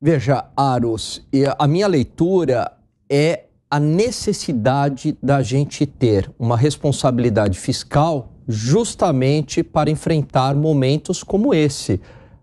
Veja, Aros, a minha leitura é a necessidade da gente ter uma responsabilidade fiscal justamente para enfrentar momentos como esse.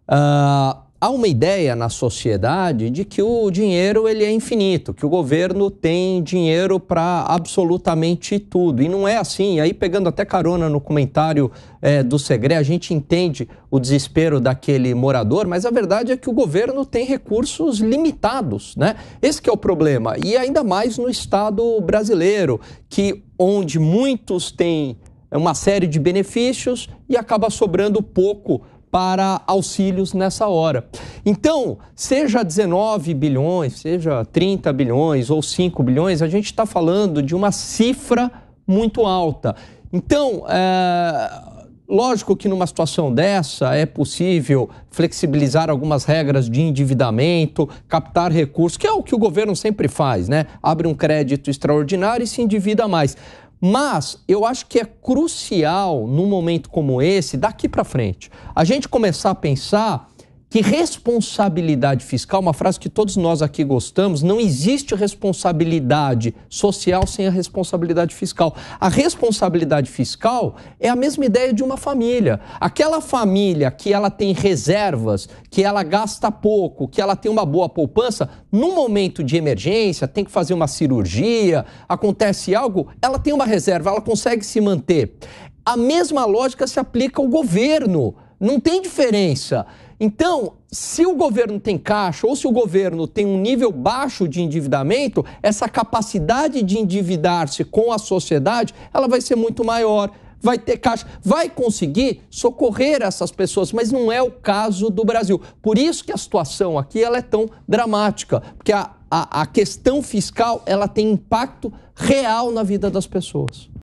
Uh, há uma ideia na sociedade de que o dinheiro ele é infinito, que o governo tem dinheiro para absolutamente tudo. E não é assim. E aí, pegando até carona no comentário é, do Segre, a gente entende o desespero daquele morador, mas a verdade é que o governo tem recursos limitados. Né? Esse é o problema. E ainda mais no Estado brasileiro, que onde muitos têm uma série de benefícios e acaba sobrando pouco para auxílios nessa hora. Então, seja 19 bilhões, seja 30 bilhões ou 5 bilhões, a gente está falando de uma cifra muito alta. Então, é... Lógico que numa situação dessa é possível flexibilizar algumas regras de endividamento, captar recursos, que é o que o governo sempre faz, né? Abre um crédito extraordinário e se endivida mais. Mas eu acho que é crucial, num momento como esse, daqui para frente, a gente começar a pensar que responsabilidade fiscal, uma frase que todos nós aqui gostamos, não existe responsabilidade social sem a responsabilidade fiscal. A responsabilidade fiscal é a mesma ideia de uma família. Aquela família que ela tem reservas, que ela gasta pouco, que ela tem uma boa poupança, num momento de emergência, tem que fazer uma cirurgia, acontece algo, ela tem uma reserva, ela consegue se manter. A mesma lógica se aplica ao governo. Não tem diferença. Então, se o governo tem caixa ou se o governo tem um nível baixo de endividamento, essa capacidade de endividar-se com a sociedade, ela vai ser muito maior, vai ter caixa, vai conseguir socorrer essas pessoas, mas não é o caso do Brasil. Por isso que a situação aqui ela é tão dramática, porque a, a, a questão fiscal ela tem impacto real na vida das pessoas.